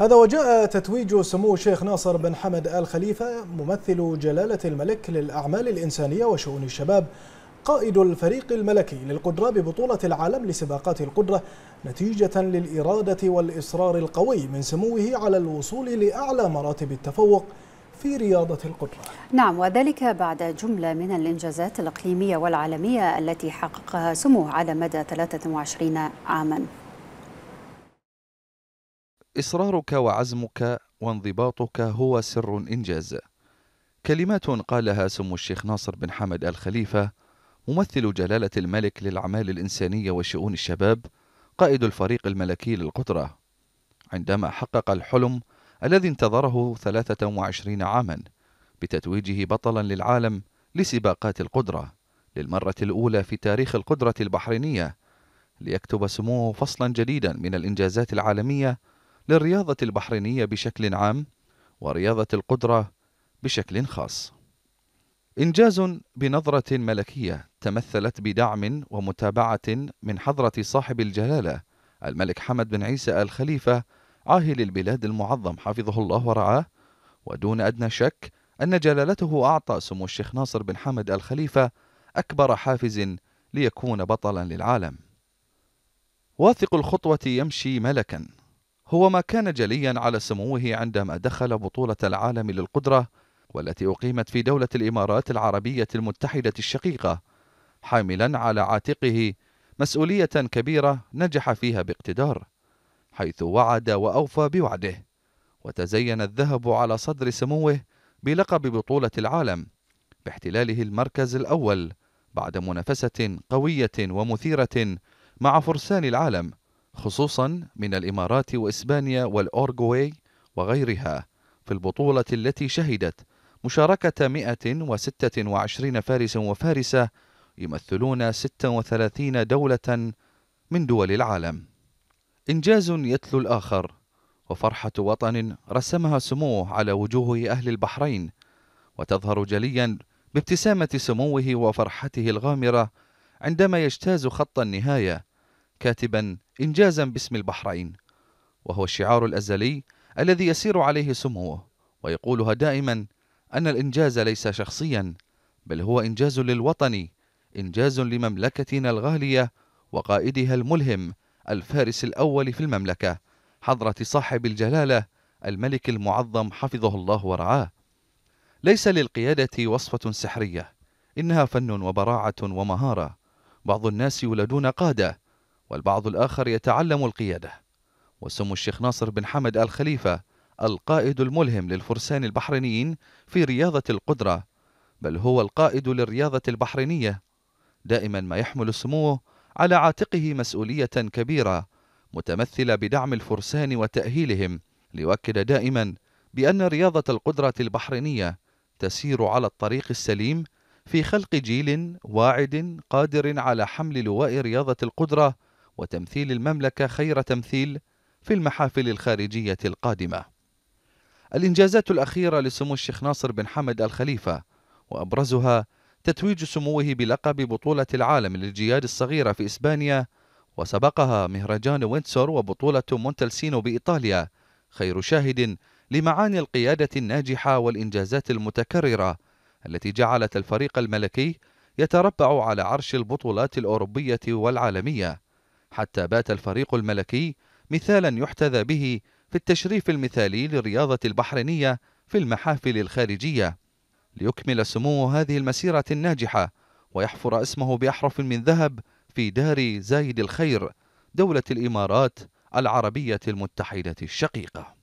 هذا وجاء تتويج سمو الشيخ ناصر بن حمد آل خليفة ممثل جلالة الملك للأعمال الإنسانية وشؤون الشباب قائد الفريق الملكي للقدرة ببطولة العالم لسباقات القدرة نتيجة للإرادة والإصرار القوي من سموه على الوصول لأعلى مراتب التفوق في رياضة القدرة نعم وذلك بعد جملة من الإنجازات الإقليمية والعالمية التي حققها سموه على مدى 23 عاماً إصرارك وعزمك وانضباطك هو سر الإنجاز كلمات قالها سمو الشيخ ناصر بن حمد الخليفة ممثل جلالة الملك للأعمال الإنسانية وشؤون الشباب قائد الفريق الملكي للقطرة عندما حقق الحلم الذي انتظره 23 عاما بتتويجه بطلا للعالم لسباقات القدرة للمرة الأولى في تاريخ القدرة البحرينية ليكتب سموه فصلا جديدا من الإنجازات العالمية للرياضة البحرينية بشكل عام ورياضة القدرة بشكل خاص. إنجاز بنظرة ملكية تمثلت بدعم ومتابعة من حضرة صاحب الجلالة الملك حمد بن عيسى آل خليفة عاهل البلاد المعظم حفظه الله ورعاه، ودون أدنى شك أن جلالته أعطى سمو الشيخ ناصر بن حمد آل خليفة أكبر حافز ليكون بطلا للعالم. واثق الخطوة يمشي ملكا هو ما كان جليا على سموه عندما دخل بطولة العالم للقدرة والتي أقيمت في دولة الإمارات العربية المتحدة الشقيقة حاملا على عاتقه مسؤولية كبيرة نجح فيها باقتدار حيث وعد وأوفى بوعده وتزين الذهب على صدر سموه بلقب بطولة العالم باحتلاله المركز الأول بعد منافسة قوية ومثيرة مع فرسان العالم خصوصا من الإمارات وإسبانيا والأورغواي وغيرها في البطولة التي شهدت مشاركة 126 فارس وفارسة يمثلون 36 دولة من دول العالم إنجاز يتلو الآخر وفرحة وطن رسمها سموه على وجوه أهل البحرين وتظهر جليا بابتسامة سموه وفرحته الغامرة عندما يجتاز خط النهاية كاتبا إنجازا باسم البحرين وهو الشعار الأزلي الذي يسير عليه سموه ويقولها دائما أن الإنجاز ليس شخصيا بل هو إنجاز للوطن إنجاز لمملكتنا الغالية وقائدها الملهم الفارس الأول في المملكة حضرة صاحب الجلالة الملك المعظم حفظه الله ورعاه ليس للقيادة وصفة سحرية إنها فن وبراعة ومهارة بعض الناس يولدون قادة والبعض الآخر يتعلم القيادة وسمو الشيخ ناصر بن حمد آل خليفة القائد الملهم للفرسان البحرينيين في رياضة القدرة بل هو القائد للرياضة البحرينية دائما ما يحمل سموه على عاتقه مسؤولية كبيرة متمثلة بدعم الفرسان وتأهيلهم ليؤكد دائما بأن رياضة القدرة البحرينية تسير على الطريق السليم في خلق جيل واعد قادر على حمل لواء رياضة القدرة وتمثيل المملكة خير تمثيل في المحافل الخارجية القادمة. الإنجازات الأخيرة لسمو الشيخ ناصر بن حمد الخليفة وأبرزها تتويج سموه بلقب بطولة العالم للجياد الصغيرة في إسبانيا وسبقها مهرجان وينتسور وبطولة مونتلسينو بإيطاليا خير شاهد لمعاني القيادة الناجحة والإنجازات المتكررة التي جعلت الفريق الملكي يتربع على عرش البطولات الأوروبية والعالمية حتى بات الفريق الملكي مثالا يحتذى به في التشريف المثالي للرياضة البحرينية في المحافل الخارجية ليكمل سمو هذه المسيرة الناجحة ويحفر اسمه بأحرف من ذهب في دار زايد الخير دولة الإمارات العربية المتحدة الشقيقة